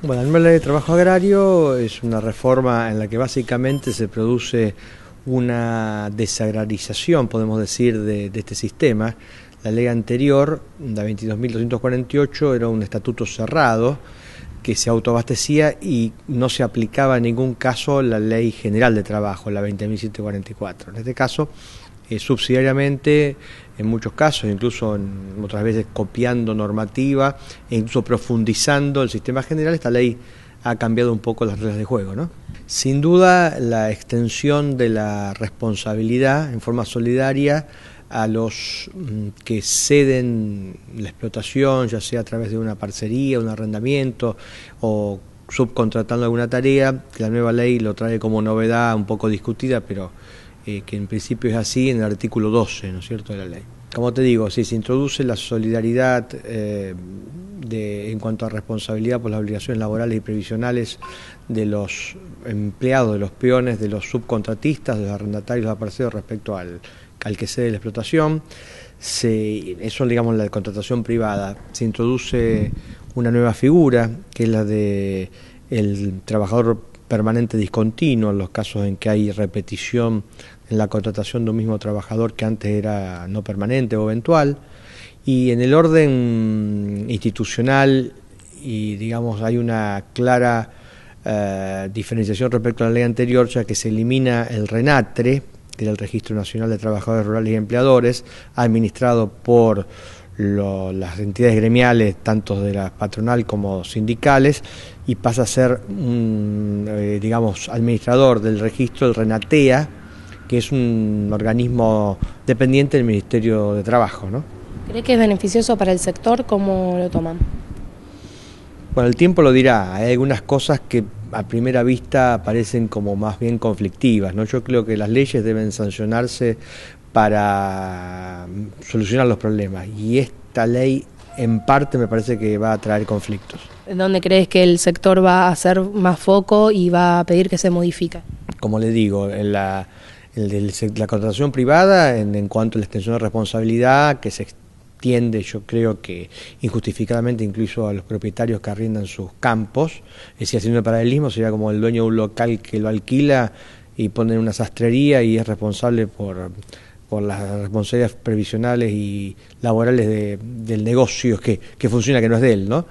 Bueno, la nueva ley de trabajo agrario es una reforma en la que básicamente se produce una desagrarización, podemos decir, de, de este sistema. La ley anterior, la 22.248, era un estatuto cerrado que se autoabastecía y no se aplicaba en ningún caso la ley general de trabajo, la 20.744. En este caso eh, subsidiariamente en muchos casos, incluso en, otras veces copiando normativa e incluso profundizando el sistema general, esta ley ha cambiado un poco las reglas de juego. ¿no? Sin duda, la extensión de la responsabilidad en forma solidaria a los mm, que ceden la explotación, ya sea a través de una parcería, un arrendamiento o subcontratando alguna tarea, la nueva ley lo trae como novedad un poco discutida, pero eh, que en principio es así en el artículo 12, ¿no es cierto?, de la ley. Como te digo, si se introduce la solidaridad eh, en cuanto a responsabilidad por las obligaciones laborales y previsionales de los empleados, de los peones, de los subcontratistas, de los arrendatarios aparecidos respecto al, al que cede la explotación, eso digamos la contratación privada, se introduce una nueva figura que es la de el trabajador permanente discontinuo, en los casos en que hay repetición en la contratación de un mismo trabajador que antes era no permanente o eventual. Y en el orden institucional, y digamos, hay una clara eh, diferenciación respecto a la ley anterior, ya que se elimina el RENATRE, que era el Registro Nacional de Trabajadores Rurales y Empleadores, administrado por las entidades gremiales, tanto de la patronal como sindicales, y pasa a ser, eh, digamos, administrador del registro del Renatea, que es un organismo dependiente del Ministerio de Trabajo. ¿no? ¿Cree que es beneficioso para el sector? ¿Cómo lo toman? Bueno, el tiempo lo dirá. Hay algunas cosas que a primera vista parecen como más bien conflictivas. Yo creo que las leyes deben sancionarse para solucionar los problemas y esta ley en parte me parece que va a traer conflictos. ¿Dónde crees que el sector va a hacer más foco y va a pedir que se modifique? Como le digo, en la, contratación privada, en, cuanto a la extensión de responsabilidad, que se extiende, yo creo que injustificadamente, incluso a los propietarios que arriendan sus campos. Es decir, haciendo el paralelismo, sería como el dueño de un local que lo alquila y pone en una sastrería y es responsable por, por las responsabilidades previsionales y laborales de, del negocio que, que funciona, que no es de él, ¿no?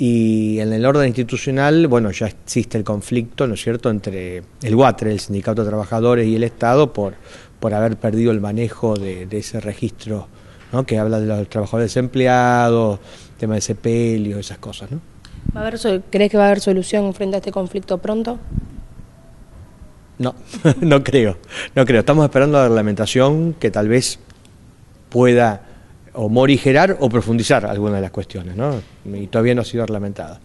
Y en el orden institucional, bueno, ya existe el conflicto, ¿no es cierto?, entre el UATRE, el Sindicato de Trabajadores y el Estado por, por haber perdido el manejo de, ese registro, ¿no? Que habla de los trabajadores desempleados, tema de sepelio, esas cosas, ¿no? ¿Va a haber, ¿Crees que va a haber solución frente a este conflicto pronto? No, no creo, no creo. Estamos esperando la reglamentación que tal vez pueda o morigerar o profundizar alguna de las cuestiones, ¿no? Y todavía no ha sido reglamentada.